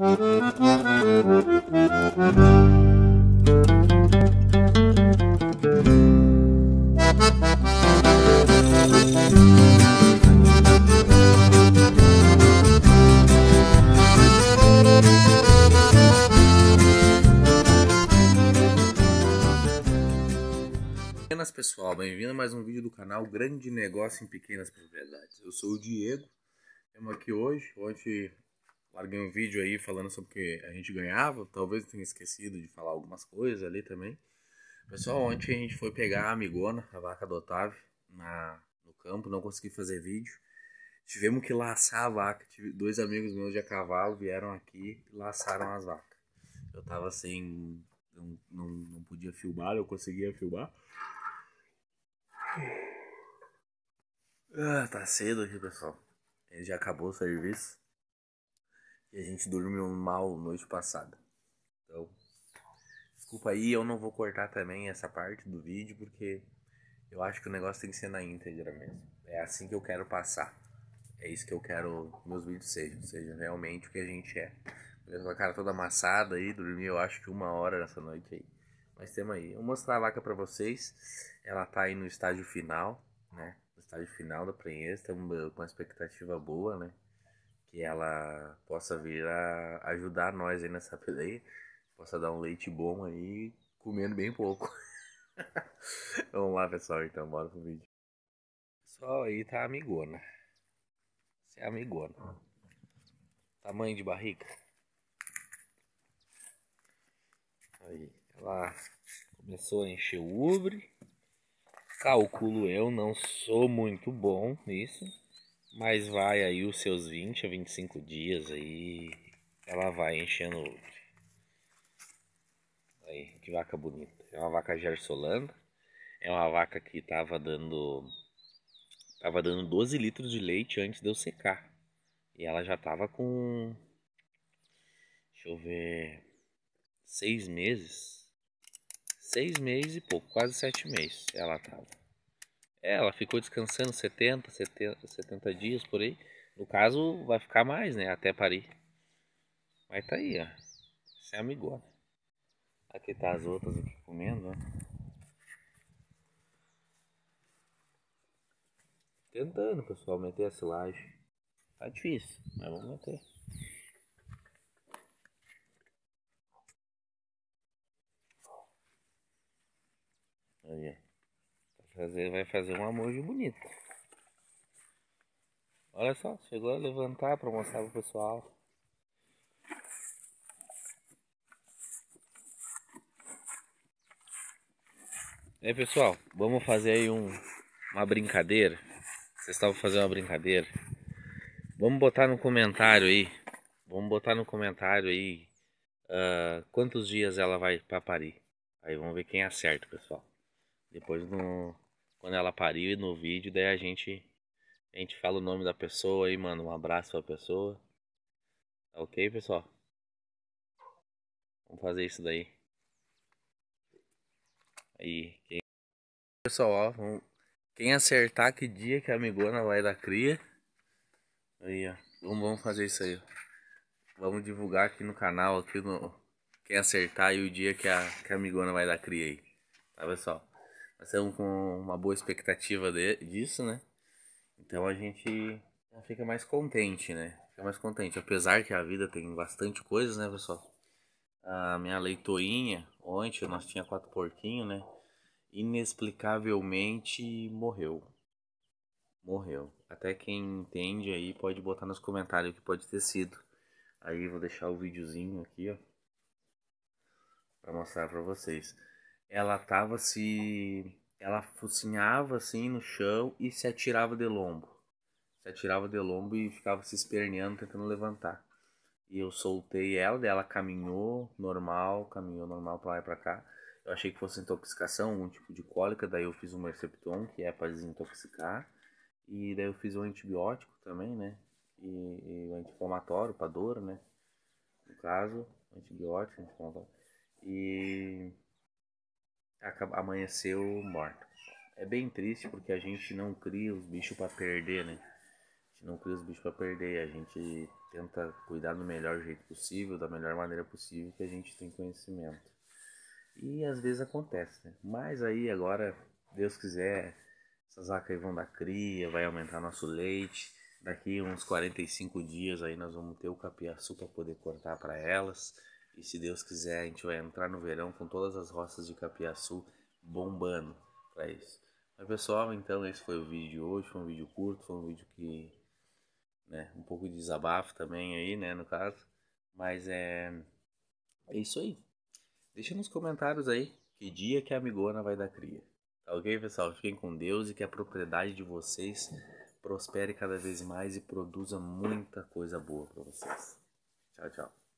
Buenas pessoal, bem-vindo a mais um vídeo do canal Grande Negócio em Pequenas Propriedades. Eu sou o Diego, estamos aqui hoje, hoje larguei um vídeo aí falando sobre o que a gente ganhava. Talvez tenha esquecido de falar algumas coisas ali também. Pessoal, ontem a gente foi pegar a amigona, a vaca do Otávio, na, no campo, não consegui fazer vídeo. Tivemos que laçar a vaca. Tive dois amigos meus de a cavalo vieram aqui e laçaram as vacas. Eu tava sem. Não, não, não podia filmar, eu conseguia filmar. Ah, tá cedo aqui, pessoal. Ele já acabou o serviço que a gente dormiu mal noite passada. Então, desculpa aí, eu não vou cortar também essa parte do vídeo, porque eu acho que o negócio tem que ser na íntegra mesmo. É assim que eu quero passar. É isso que eu quero que meus vídeos sejam, seja realmente o que a gente é. Com a cara toda amassada aí, dormi eu acho que uma hora nessa noite aí. Mas temos aí. Eu vou mostrar a vaca pra vocês. Ela tá aí no estágio final, né? No estágio final da prensa, Estamos com uma expectativa boa, né? que ela possa vir a ajudar nós aí nessa peleia, possa dar um leite bom aí, comendo bem pouco. Vamos lá, pessoal, então, bora pro vídeo. Pessoal, aí tá amigona. Você é amigona. Tamanho de barriga. Aí, ela começou a encher o ubre. Calculo eu, não sou muito bom nisso. Mas vai aí os seus 20 a 25 dias aí, ela vai enchendo Aí, que vaca bonita. É uma vaca gersolanda. É uma vaca que tava dando tava dando 12 litros de leite antes de eu secar. E ela já tava com deixa eu ver seis meses. Seis meses e pouco, quase sete meses ela tava. É, ela ficou descansando 70, 70, 70 dias por aí. No caso, vai ficar mais, né? Até Paris. Mas tá aí, ó. Essa é a amigona. Aqui tá as outras aqui comendo, ó. Tentando, pessoal, meter a silagem. Tá difícil, mas vamos meter. Aí, ó fazer, vai fazer amor de bonito. Olha só, chegou a levantar para mostrar pro pessoal. E aí, pessoal, vamos fazer aí um, uma brincadeira. Vocês estavam fazendo uma brincadeira. Vamos botar no comentário aí. Vamos botar no comentário aí uh, quantos dias ela vai para Paris. Aí vamos ver quem acerta, pessoal. Depois no, quando ela pariu no vídeo, daí a gente a gente fala o nome da pessoa aí, mano, um abraço pra pessoa. Tá OK, pessoal? Vamos fazer isso daí. Aí, quem... pessoal, ó, vamos... quem acertar que dia que a amigona vai dar cria. Aí, ó. Vamos fazer isso aí. Ó. Vamos divulgar aqui no canal aqui no quem acertar e o dia que a, que a amigona vai dar cria aí. Tá, pessoal? Nós estamos com uma boa expectativa de, disso, né? Então a gente fica mais contente, né? Fica mais contente. Apesar que a vida tem bastante coisas, né, pessoal? A minha leitoinha, ontem nós tinha quatro porquinhos, né? Inexplicavelmente morreu. Morreu. Até quem entende aí pode botar nos comentários o que pode ter sido. Aí vou deixar o videozinho aqui, ó. Pra mostrar pra vocês ela tava se. Ela focinhava assim no chão e se atirava de lombo. Se atirava de lombo e ficava se esperneando, tentando levantar. E eu soltei ela, daí ela caminhou normal, caminhou normal pra lá e pra cá. Eu achei que fosse intoxicação, algum tipo de cólica, daí eu fiz um Mercepton, que é pra desintoxicar. E daí eu fiz um antibiótico também, né? E, e o anti-inflamatório pra dor, né? No caso, antibiótico, anti-inflamatório. E amanheceu morto. É bem triste porque a gente não cria os bichos para perder, né? A gente não cria os bichos para perder, a gente tenta cuidar do melhor jeito possível, da melhor maneira possível que a gente tem conhecimento. E às vezes acontece, né? Mas aí agora, Deus quiser, essas vacas aí vão dar cria, vai aumentar nosso leite. Daqui uns 45 dias aí nós vamos ter o capiaçu para poder cortar para elas. E se Deus quiser, a gente vai entrar no verão com todas as roças de Capiaçu bombando para isso. Mas pessoal, então esse foi o vídeo de hoje, foi um vídeo curto, foi um vídeo que né, um pouco de desabafo também aí, né, no caso. Mas é é isso aí. Deixa nos comentários aí que dia que a amigona vai dar cria. Tá OK, pessoal? Fiquem com Deus e que a propriedade de vocês prospere cada vez mais e produza muita coisa boa para vocês. Tchau, tchau.